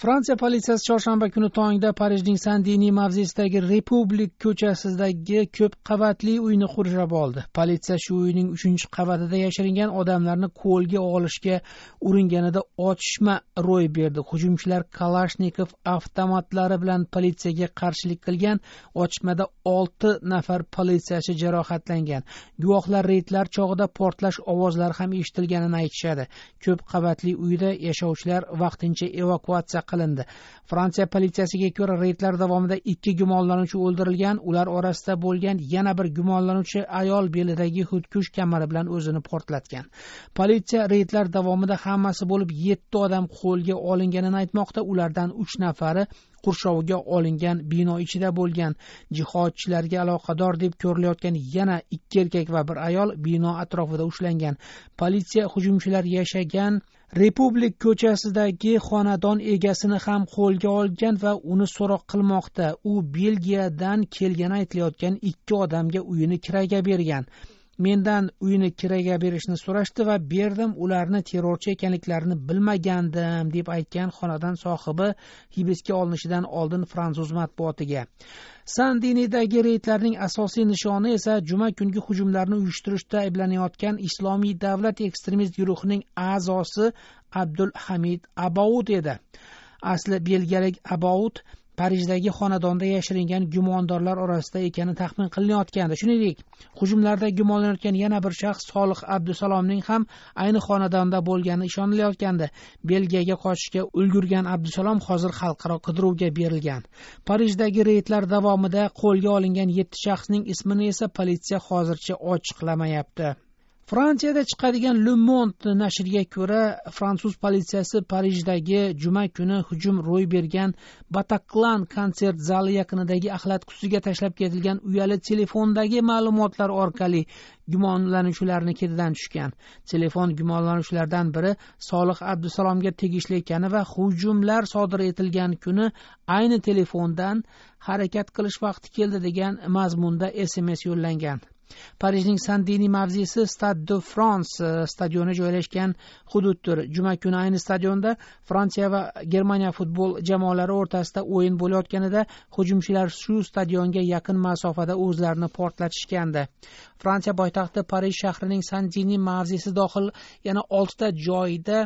fransiya politsiyasi chorshanba kuni tongda parijning san deni mavzesidagi republik ko'chasidagi ko'p qavatli uyni qurshab oldi politsiya shu uyning uchinchi qavatida yashiringan odamlarni qo'lga olishga uringanida otishma ro'y berdi hujumchilar kalashnikov avtomatlari bilan politsiyaga qarshilik qilgan otishmada olti nafar politsiyachi jarohatlangan guvohlar reydlar chog'ida portlash ovozlari ham eshitilganini aytishadi ko'p qavatli uyda yashovchilar vaqtincha evakuatsiya qilindi fransiya politsiyasiga ko'ra reydlar davomida ikki gumonlanuvchi o'ldirilgan ular orasida bo'lgan yana bir gumonlanuvchi ayol belidagi hudkush kamari bilan o'zini portlatgan politsiya reydlar davomida hammasi bo'lib yetti odam qo'lga olinganini aytmoqda ulardan uch nafari qurshovga olingan bino ichida bo'lgan jihodchilarga aloqador deb ko'rilayotgan yana ikki erkak va bir ayol bino atrofida ushlangan politsiya hujumchilar yashagan republik ko'chasidagi xonadon egasini ham qo'lga olgan va uni so'roq qilmoqda u belgiyadan kelgani aytilayotgan ikki odamga uyini kiraga bergan mendan uyini kiraga berishni so'rashdi va berdim ularni terrorchi ekanliklarini bilmagandim deb aytgan xonadon sohibi hibsga olinishidan oldin fransuz matbuotiga dinidagi reydlarning asosiy nishoni esa juma kungi hujumlarni uyushtirishda ayblanayotgan islomiy davlat ekstremist guruhining a'zosi abdul hamid abaud edi asli belgiyalik abaud parijdagi xonadonda yashiringan gumondorlar orasida ekani taxmin qilinayotgandi shuningdek hujumlarda gumonlanayotgan yana bir shaxs solih abdusalomning ham ayni xonadonda bo'lgani ishonilayotgandi belgiyaga qochishga ulgurgan abdusalom hozir xalqaro qidiruvga berilgan parijdagi reydlar davomida qo'lga olingan yetti shaxsning ismini esa politsiya hozircha ochiqlamayapti fransiyada chiqadigan le mond nashriga ko'ra fransuz politsiyasi parijdagi juma kuni hujum ro'y bergan bataklan konsert zali yaqinidagi axlat qutisiga tashlab ketilgan uyali telefondagi ma'lumotlar orqali gumonlanuvchilarni ketidan tushgan telefon gumonlanuvchilardan biri solih abdusalomga tegishli ekani va hujumlar sodir etilgan kuni ayni telefondan harakat qilish vaqti keldi degan mazmunda sms yo'llangan parijning san dini mavzesi stad de frans e, stadioni joylashgan hududdir juma kuni ayni stadionda fransiya va germaniya futbol jamoalari o'rtasida o'yin bo'layotganida hujumchilar shu stadionga yaqin masofada o'zlarini portlatishgandi fransiya poytaxti parij shahrining san dini mavzesi dohil yana oltita joyda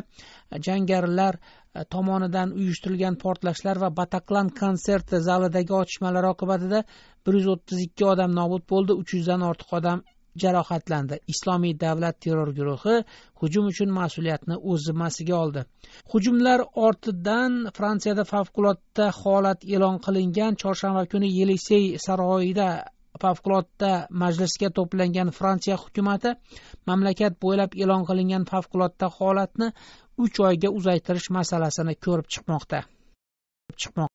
jangarilar E, tomonidan uyushtirilgan portlashlar va bataklan konsert zalidagi otishmalar oqibatida bir yuz o'ttiz ikki odam nobud bo'ldi uch yuzdan ortiq odam jarohatlandi islomiy davlat terror guruhi hujum uchun mas'uliyatni o'z zimmasiga oldi hujumlar ortidan fransiyada favqulodda holat e'lon qilingan chorshanba kuni yelisey saroyida favqulodda majlisga to'plangan fransiya hukumati mamlakat bo'ylab e'lon qilingan favqulodda holatni uch oyga uzaytirish masalasini ko'rib chiqmoqda